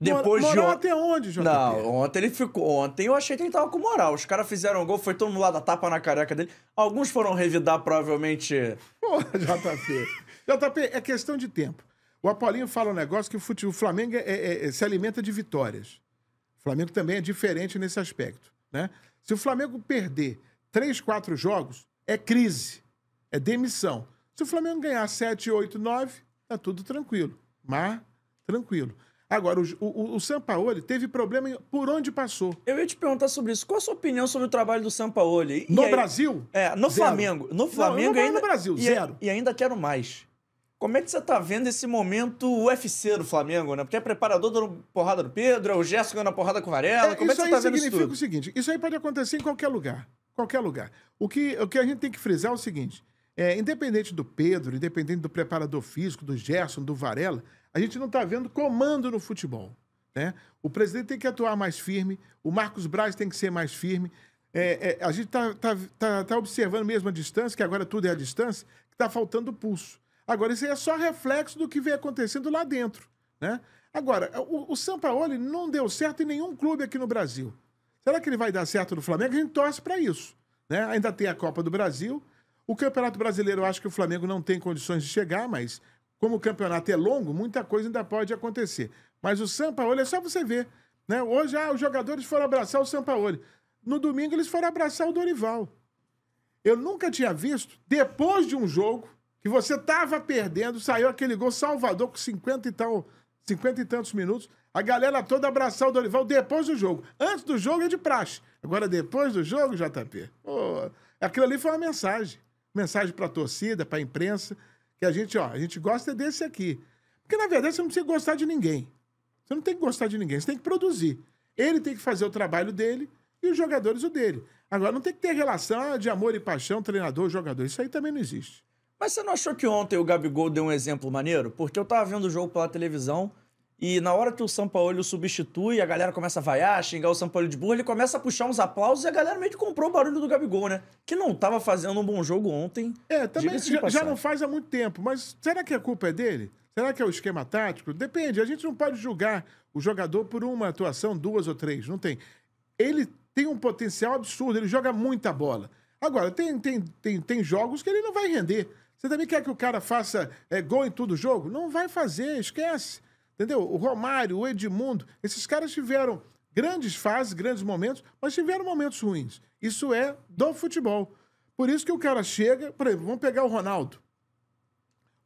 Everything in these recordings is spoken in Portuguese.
Depois moral de on... até onde, JP? Não, ontem ele ficou. Ontem eu achei que ele tava com moral. Os caras fizeram gol, foi todo mundo lá da tapa na careca dele. Alguns foram revidar, provavelmente. Porra, JP. JP, é questão de tempo. O Apolinho fala um negócio que o, futebol, o Flamengo é, é, é, se alimenta de vitórias. O Flamengo também é diferente nesse aspecto. Né? Se o Flamengo perder três, quatro jogos, é crise, é demissão. Se o Flamengo ganhar 7, 8, 9, tá tudo tranquilo. Mas tranquilo. Agora, o, o, o Sampaoli teve problema por onde passou. Eu ia te perguntar sobre isso. Qual a sua opinião sobre o trabalho do Sampaoli? E no aí, Brasil? É, no zero. Flamengo. No Flamengo não, ainda, no Brasil, e, zero. E ainda quero mais. Como é que você tá vendo esse momento UFC do Flamengo, né? Porque é preparador dando porrada no Pedro, é o Gerson dando porrada com o Varela. É, Como é que você tá vendo isso significa o seguinte, isso aí pode acontecer em qualquer lugar. Qualquer lugar. O que, o que a gente tem que frisar é o seguinte, é, independente do Pedro, independente do preparador físico, do Gerson, do Varela, a gente não está vendo comando no futebol. Né? O presidente tem que atuar mais firme, o Marcos Braz tem que ser mais firme. É, é, a gente está tá, tá, tá observando mesmo a distância, que agora tudo é a distância, que está faltando o pulso. Agora, isso aí é só reflexo do que vem acontecendo lá dentro. Né? Agora, o, o Sampaoli não deu certo em nenhum clube aqui no Brasil. Será que ele vai dar certo no Flamengo? A gente torce para isso. Né? Ainda tem a Copa do Brasil, o Campeonato Brasileiro, eu acho que o Flamengo não tem condições de chegar, mas como o campeonato é longo, muita coisa ainda pode acontecer. Mas o Sampaoli, é só você ver. Né? Hoje, ah, os jogadores foram abraçar o Sampaoli. No domingo, eles foram abraçar o Dorival. Eu nunca tinha visto, depois de um jogo, que você estava perdendo, saiu aquele gol Salvador com 50 e tal, 50 e tantos minutos, a galera toda abraçar o Dorival depois do jogo. Antes do jogo é de praxe. Agora, depois do jogo, JP, oh, aquilo ali foi uma mensagem mensagem para a torcida, para a imprensa, que a gente, ó, a gente gosta desse aqui. Porque, na verdade, você não precisa gostar de ninguém. Você não tem que gostar de ninguém, você tem que produzir. Ele tem que fazer o trabalho dele e os jogadores o dele. Agora, não tem que ter relação ah, de amor e paixão, treinador, jogador. Isso aí também não existe. Mas você não achou que ontem o Gabigol deu um exemplo maneiro? Porque eu tava vendo o jogo pela televisão, e na hora que o Sampaoli o substitui, a galera começa a vaiar, xingar o Sampaoli de burro, ele começa a puxar uns aplausos e a galera meio que comprou o barulho do Gabigol, né? Que não estava fazendo um bom jogo ontem. É, também já, já, não faz há muito tempo, mas será que a culpa é dele? Será que é o esquema tático? Depende, a gente não pode julgar o jogador por uma atuação, duas ou três, não tem. Ele tem um potencial absurdo, ele joga muita bola. Agora, tem, tem, tem, tem jogos que ele não vai render. Você também quer que o cara faça é, gol em todo jogo? Não vai fazer, esquece entendeu? O Romário, o Edmundo, esses caras tiveram grandes fases, grandes momentos, mas tiveram momentos ruins. Isso é do futebol. Por isso que o cara chega, por exemplo, vamos pegar o Ronaldo.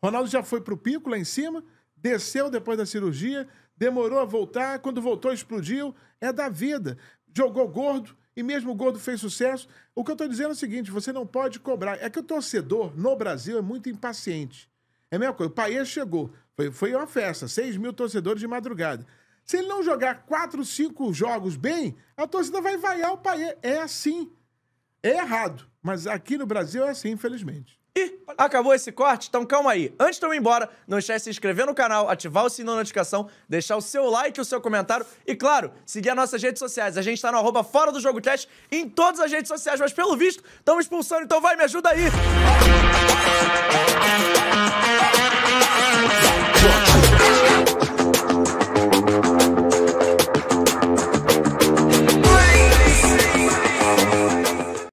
Ronaldo já foi para o pico lá em cima, desceu depois da cirurgia, demorou a voltar, quando voltou explodiu, é da vida. Jogou gordo e mesmo o gordo fez sucesso. O que eu estou dizendo é o seguinte, você não pode cobrar. É que o torcedor no Brasil é muito impaciente. É a mesma coisa, o país chegou, foi, foi uma festa, 6 mil torcedores de madrugada. Se ele não jogar 4, 5 jogos bem, a torcida vai vaiar o país. É assim. É errado. Mas aqui no Brasil é assim, infelizmente. E acabou esse corte? Então calma aí. Antes de eu ir embora, não esquece de se inscrever no canal, ativar o sininho da notificação, deixar o seu like, o seu comentário e, claro, seguir as nossas redes sociais. A gente está no arroba fora do Jogo em todas as redes sociais, mas pelo visto, estamos expulsando, então vai, me ajuda aí!